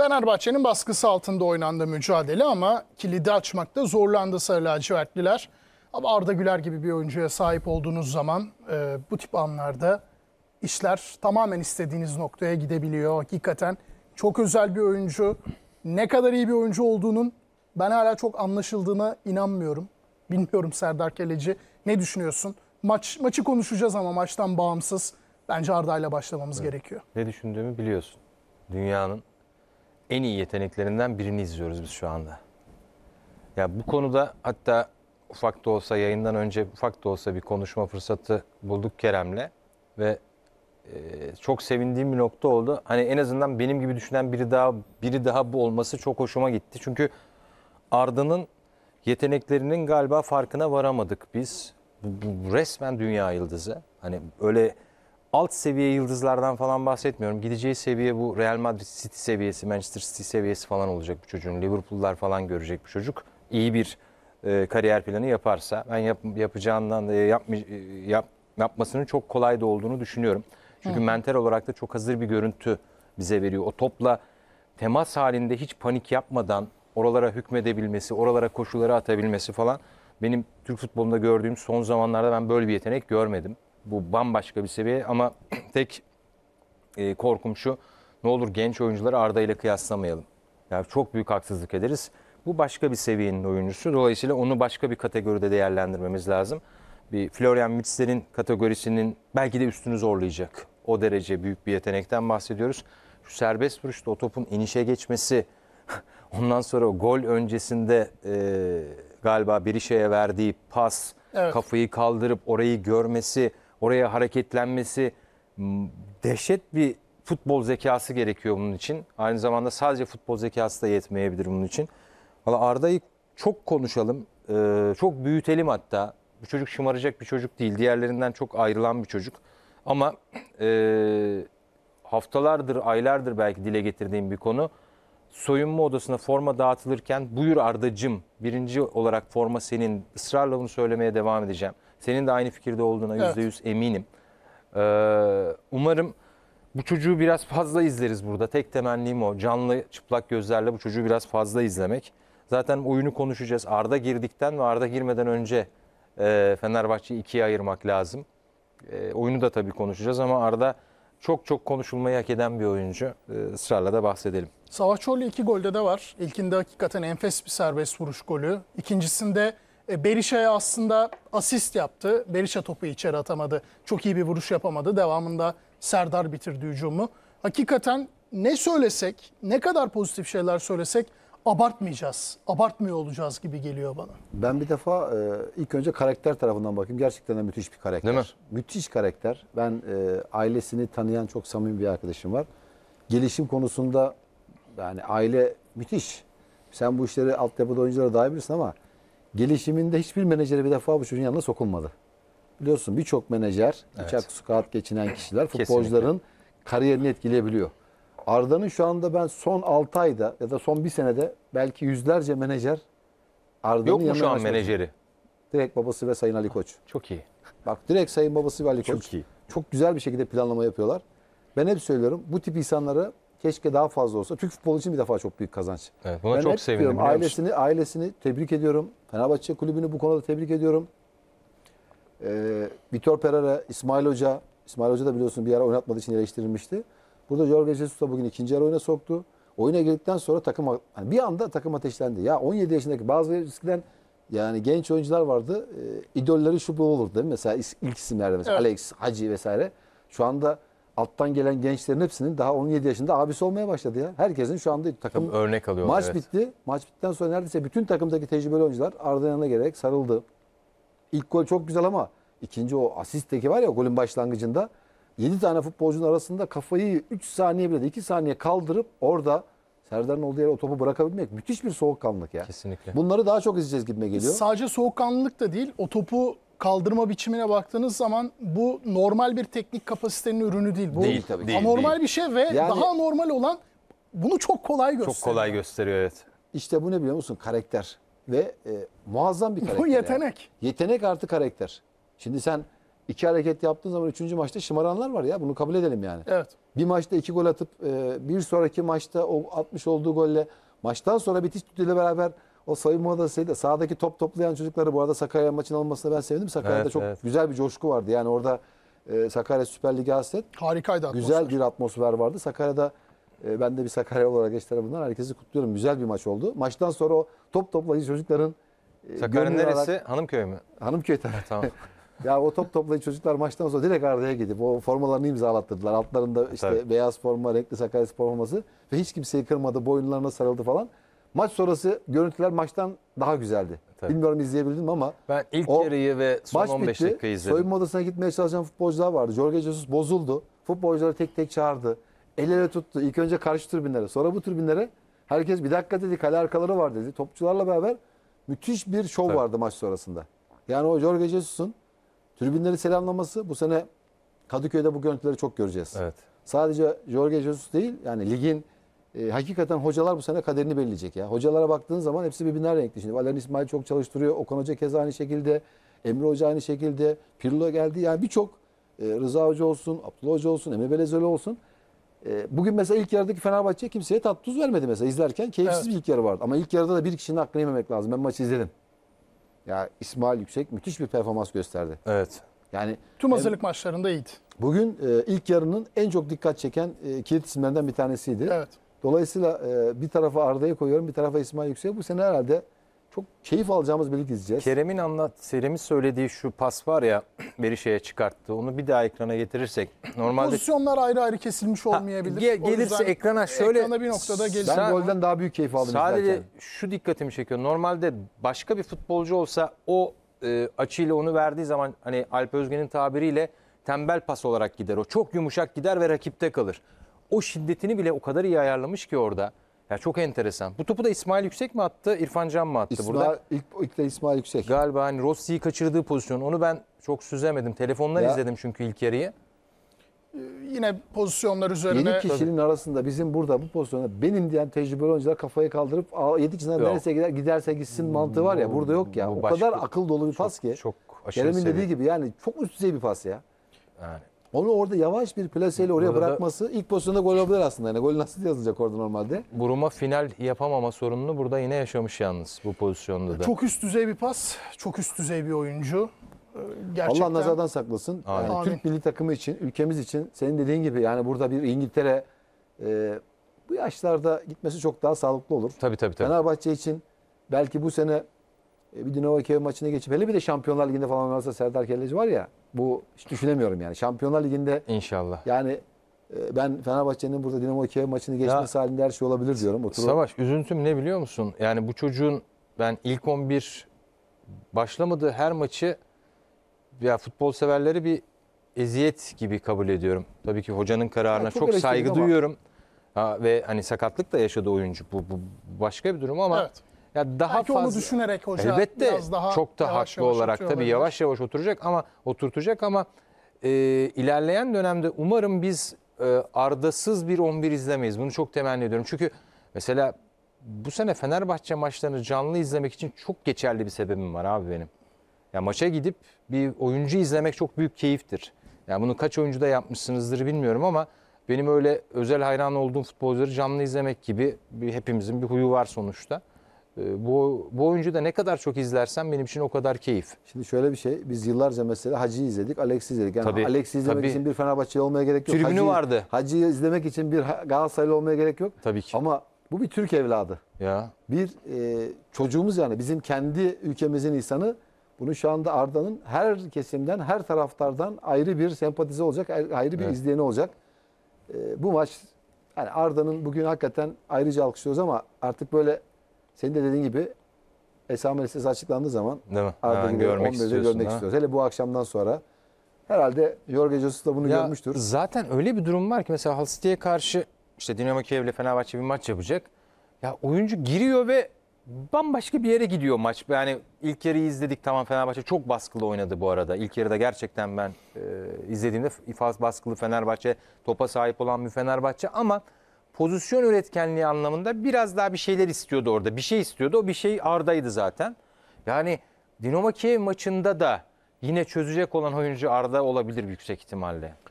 Fenerbahçe'nin baskısı altında oynandı mücadele ama kilidi açmakta zorlandı Sarı Lacivertliler. Ama Arda Güler gibi bir oyuncuya sahip olduğunuz zaman e, bu tip anlarda işler tamamen istediğiniz noktaya gidebiliyor. Hakikaten çok özel bir oyuncu. Ne kadar iyi bir oyuncu olduğunun ben hala çok anlaşıldığına inanmıyorum. Bilmiyorum Serdar Keleci ne düşünüyorsun? Maç maçı konuşacağız ama maçtan bağımsız bence Arda ile başlamamız evet. gerekiyor. Ne düşündüğümü biliyorsun. Dünyanın en iyi yeteneklerinden birini izliyoruz biz şu anda. Ya bu konuda hatta ufak da olsa yayından önce ufak da olsa bir konuşma fırsatı bulduk Kerem'le ve e, çok sevindiğim bir nokta oldu. Hani en azından benim gibi düşünen biri daha biri daha bu olması çok hoşuma gitti. Çünkü Arda'nın yeteneklerinin galiba farkına varamadık biz. Bu, bu, resmen dünya yıldızı. Hani öyle alt seviye yıldızlardan falan bahsetmiyorum. Gideceği seviye bu Real Madrid City seviyesi, Manchester City seviyesi falan olacak bu çocuğun. Liverpool'lar falan görecek bu çocuk. İyi bir e, kariyer planı yaparsa ben yap, yapacağından da e, yapma, e, yap, yapmasının çok kolay da olduğunu düşünüyorum. Çünkü Hı. mental olarak da çok hazır bir görüntü bize veriyor. O topla temas halinde hiç panik yapmadan oralara hükmedebilmesi, oralara koşuları atabilmesi falan benim Türk futbolunda gördüğüm son zamanlarda ben böyle bir yetenek görmedim bu bambaşka bir seviye ama tek e, korkum şu ne olur genç oyuncuları Arda ile kıyaslamayalım. Yani çok büyük haksızlık ederiz. Bu başka bir seviyenin oyuncusu. Dolayısıyla onu başka bir kategoride değerlendirmemiz lazım. Bir Florian Mützler'in kategorisinin belki de üstünü zorlayacak. O derece büyük bir yetenekten bahsediyoruz. Şu serbest vuruşta o topun inişe geçmesi, ondan sonra o gol öncesinde e, galiba bir verdiği pas, evet. kafayı kaldırıp orayı görmesi, oraya hareketlenmesi dehşet bir futbol zekası gerekiyor bunun için. Aynı zamanda sadece futbol zekası da yetmeyebilir bunun için. Valla Arda'yı çok konuşalım, e, çok büyütelim hatta. Bu çocuk şımaracak bir çocuk değil. Diğerlerinden çok ayrılan bir çocuk. Ama e, haftalardır, aylardır belki dile getirdiğim bir konu. Soyunma odasına forma dağıtılırken buyur Ardacım birinci olarak forma senin ısrarla bunu söylemeye devam edeceğim. Senin de aynı fikirde olduğuna yüzde yüz eminim. Ee, umarım bu çocuğu biraz fazla izleriz burada. Tek temennim o. Canlı çıplak gözlerle bu çocuğu biraz fazla izlemek. Zaten oyunu konuşacağız. Arda girdikten ve Arda girmeden önce e, Fenerbahçe'yi ikiye ayırmak lazım. E, oyunu da tabii konuşacağız ama Arda çok çok konuşulmayı hak eden bir oyuncu. E, da bahsedelim. Savaşoğlu iki golde de var. İlkinde hakikaten enfes bir serbest vuruş golü. İkincisinde e, Berisha'ya aslında asist yaptı. Berisha topu içeri atamadı. Çok iyi bir vuruş yapamadı. Devamında Serdar bitirdi hücumu. Hakikaten ne söylesek, ne kadar pozitif şeyler söylesek abartmayacağız. Abartmıyor olacağız gibi geliyor bana. Ben bir defa e, ilk önce karakter tarafından bakayım. Gerçekten de müthiş bir karakter. Değil mi? Müthiş karakter. Ben e, ailesini tanıyan çok samimi bir arkadaşım var. Gelişim konusunda yani aile müthiş. Sen bu işleri altyapıda oyunculara daha bilirsin ama gelişiminde hiçbir menajere bir defa bu çocuğun yanına sokulmadı. Biliyorsun birçok menajer, evet. uçak su kağıt geçinen kişiler futbolcuların Kesinlikle. kariyerini etkileyebiliyor. Arda'nın şu anda ben son 6 ayda ya da son bir senede belki yüzlerce menajer Arda'nın yanına Yok mu şu an menajeri? Direkt babası ve Sayın Ali Koç. Çok iyi. Bak direkt Sayın babası ve Ali Koç. Çok iyi. Çok güzel bir şekilde planlama yapıyorlar. Ben hep söylüyorum bu tip insanları Keşke daha fazla olsa. Türk futbolu için bir defa çok büyük kazanç. Evet, buna ben çok sevindim. Diyorum, ailesini ailesini tebrik ediyorum. Fenerbahçe kulübünü bu konuda tebrik ediyorum. Ee, Vitor Pereira, İsmail Hoca, İsmail Hoca da biliyorsun bir ara oynatmadığı için eleştirilmişti. Burada Jorge Jesus da bugün ikinci yarı oyuna soktu. Oyuna girdikten sonra takım hani bir anda takım ateşlendi. Ya 17 yaşındaki bazı eskiden yani genç oyuncular vardı. E, idolleri şu bu olur değil mi? Mesela ilk isimlerde mesela evet. Alex, Hacı vesaire. Şu anda alttan gelen gençlerin hepsinin daha 17 yaşında abisi olmaya başladı ya. Herkesin şu anda takım Tabii örnek alıyor. Maç evet. bitti. Maç bittikten sonra neredeyse bütün takımdaki tecrübeli oyuncular Arda gerek sarıldı. İlk gol çok güzel ama ikinci o asistteki var ya golün başlangıcında 7 tane futbolcunun arasında kafayı 3 saniye bile de 2 saniye kaldırıp orada Serdar'ın olduğu yere o topu bırakabilmek müthiş bir soğukkanlılık ya. Kesinlikle. Bunları daha çok izleyeceğiz gibime geliyor. Sadece soğukkanlılık da değil o topu kaldırma biçimine baktığınız zaman bu normal bir teknik kapasitenin ürünü değil. Bu Değil tabii ki. anormal bir şey ve daha normal olan bunu çok kolay gösteriyor. Çok kolay gösteriyor evet. İşte bu ne biliyor musun? Karakter. Ve e, muazzam bir karakter. Bu yani. yetenek. Yetenek artı karakter. Şimdi sen iki hareket yaptığın zaman üçüncü maçta şımaranlar var ya. Bunu kabul edelim yani. Evet. Bir maçta iki gol atıp e, bir sonraki maçta o atmış olduğu golle maçtan sonra bitiş ile beraber o soyunma odasıydı. Sağdaki top toplayan çocukları bu arada Sakarya maçın olmasına ben sevindim. Sakarya'da Evet, çok evet. güzel bir coşku vardı. Yani orada e, Sakarya Süper Ligi hasret. Harikaydı atmosfer. Güzel bir atmosfer vardı. Sakarya'da e, ben de bir Sakarya olarak eş tarafından herkesi kutluyorum. Güzel bir maç oldu. Maçtan sonra o top toplayıcı çocukların e, Sakarya gönül olarak- neresi? Hanımköy mü? Hanımköy tarafı. Tamam. Ya o top toplayıcı çocuklar maçtan sonra direkt Arda'ya gidip o formalarını imzalattırdılar. Altlarında işte Tabii. beyaz forma, renkli Sakarya forması ve hiç kimseyi kırmadı, boyunlarına sarıldı falan. Maç sonrası görüntüler maçtan daha güzeldi. Tabii. Bilmiyorum izleyebildim ama. Ben ilk yarıyı ve son maç 15 bitti, dakika izledim. Soyunma odasına gitmeye çalışan futbolcular vardı. Jorge Jesus bozuldu. Futbolcuları tek tek çağırdı. El ele tuttu. İlk önce karşı tribünlere sonra bu tribünlere. Herkes bir dakika dedi kale arkaları var dedi. Topçularla beraber müthiş bir şov Tabii. vardı maç sonrasında. Yani o Jorge Jesus'un tribünleri selamlaması bu sene Kadıköy'de bu görüntüleri çok göreceğiz. Evet. Sadece Jorge Jesus değil yani ligin e, hakikaten hocalar bu sene kaderini belirleyecek ya. Hocalara baktığın zaman hepsi birbirinden renkli. Şimdi Valerian İsmail çok çalıştırıyor. Okan Hoca keza aynı şekilde. Emre Hoca aynı şekilde. Pirlo geldi. Yani birçok e, Rıza Hoca olsun, Abdullah Hoca olsun, Emre Belezöl olsun. E, bugün mesela ilk yarıdaki Fenerbahçe kimseye tat tuz vermedi mesela. izlerken keyifsiz evet. bir ilk yarı vardı. Ama ilk yarıda da bir kişinin hakkını yememek lazım. Ben maçı izledim. Ya İsmail Yüksek müthiş bir performans gösterdi. Evet. Yani tüm hazırlık maçlarında iyiydi. Bugün e, ilk yarının en çok dikkat çeken e, kilit isimlerinden bir tanesiydi. Evet. Dolayısıyla e, bir tarafa Arda'yı koyuyorum, bir tarafa İsmail Yüksel'e. Bu sene herhalde çok keyif alacağımız bir lig izleyeceğiz. Kerem'in anlat, Kerem'in söylediği şu pas var ya Berişe'ye çıkarttı. Onu bir daha ekrana getirirsek normalde Pozisyonlar ayrı ayrı kesilmiş olmayabilir. Ha, gelirse yüzden ekrana şöyle- ekrana bir noktada gelir. Ben golden daha büyük keyif aldım Sadece izlerken. şu dikkatimi çekiyor. Normalde başka bir futbolcu olsa o e, açıyla onu verdiği zaman hani Alp Özge'nin tabiriyle tembel pas olarak gider o. Çok yumuşak gider ve rakipte kalır o şiddetini bile o kadar iyi ayarlamış ki orada. Ya çok enteresan. Bu topu da İsmail Yüksek mi attı, İrfan Can mı attı İsmail, burada? İlk, ilk de İsmail Yüksek. Galiba hani Rossi'yi kaçırdığı pozisyon. Onu ben çok süzemedim. Telefonla izledim çünkü ilk yarıyı. Ee, yine pozisyonlar üzerine Yeni kişinin arasında bizim burada bu pozisyonda benim diyen tecrübeli oyuncular kafayı kaldırıp 7 kişiden Yok. gider, giderse gitsin mantığı var ya hmm, burada yok ya. Bu O başka- kadar akıl dolu bir pas ki. Çok aşırı Kerem'in dediği gibi yani çok üst düzey bir pas ya. Yani onu orada yavaş bir plaseyle oraya Burada bırakması ilk pozisyonda gol olabilir aslında. Yani gol nasıl yazılacak orada normalde. Buruma final yapamama sorununu burada yine yaşamış yalnız bu pozisyonda da. Çok üst düzey bir pas, çok üst düzey bir oyuncu. Ee, gerçekten... Allah nazardan saklasın. Amin. Yani Türk milli takımı için, ülkemiz için senin dediğin gibi yani burada bir İngiltere e, bu yaşlarda gitmesi çok daha sağlıklı olur. Tabii tabii. tabii. Fenerbahçe için belki bu sene e, bir Dinamo Kiev maçına geçip hele bir de Şampiyonlar Ligi'nde falan varsa Serdar Kelleci var ya bu hiç düşünemiyorum yani. Şampiyonlar Ligi'nde inşallah Yani e, ben Fenerbahçe'nin burada Dinamo Kiev maçını geçmesi ya, halinde her şey olabilir diyorum. Oturup. Savaş üzüntüm ne biliyor musun? Yani bu çocuğun ben ilk 11 başlamadığı her maçı ya futbol severleri bir eziyet gibi kabul ediyorum. Tabii ki hocanın kararına ya, çok, çok saygı ama. duyuyorum. Ha, ve hani sakatlık da yaşadı oyuncu. Bu, bu başka bir durum ama evet. Ya daha Belki fazla onu düşünerek hoca elbette biraz daha çok da yavaş haklı yavaş olarak tabii olabilir. yavaş yavaş oturacak ama oturtacak ama e, ilerleyen dönemde umarım biz e, ardasız bir 11 izlemeyiz. Bunu çok temenni ediyorum. Çünkü mesela bu sene Fenerbahçe maçlarını canlı izlemek için çok geçerli bir sebebim var abi benim. Ya maça gidip bir oyuncu izlemek çok büyük keyiftir. Yani bunu kaç oyuncuda yapmışsınızdır bilmiyorum ama benim öyle özel hayran olduğum futbolcuları canlı izlemek gibi bir, hepimizin bir huyu var sonuçta. Ee, bu, bu oyuncu da ne kadar çok izlersen benim için o kadar keyif. Şimdi şöyle bir şey. Biz yıllarca mesela Hacı'yı izledik, Alex'i izledik. Yani tabii, Alex'i izlemek tabii. için bir Fenerbahçeli olmaya gerek yok. Tribünü Hacı, vardı. Hacı'yı izlemek için bir Galatasaraylı olmaya gerek yok. Tabii ki. Ama bu bir Türk evladı. Ya. Bir e, çocuğumuz yani bizim kendi ülkemizin insanı. Bunu şu anda Arda'nın her kesimden, her taraftardan ayrı bir sempatize olacak, ayrı bir evet. izleyeni olacak. E, bu maç yani Arda'nın bugün hakikaten ayrıca alkışlıyoruz ama artık böyle senin de dediğin gibi Esame listesi açıklandığı zaman Değil mi? Arda ha, görmek, görmek istiyoruz. Hele bu akşamdan sonra herhalde Jorge Jesus da bunu ya, görmüştür. Zaten öyle bir durum var ki mesela Hull City'ye karşı işte Dinamo Kiev ile Fenerbahçe bir maç yapacak. Ya oyuncu giriyor ve bambaşka bir yere gidiyor maç. Yani ilk yarıyı izledik tamam Fenerbahçe çok baskılı oynadı bu arada. İlk yarıda gerçekten ben e, izlediğimde ifaz baskılı Fenerbahçe, topa sahip olan bir Fenerbahçe ama pozisyon üretkenliği anlamında biraz daha bir şeyler istiyordu orada. Bir şey istiyordu. O bir şey Arda'ydı zaten. Yani Dinamo Kiev maçında da yine çözecek olan oyuncu Arda olabilir yüksek ihtimalle.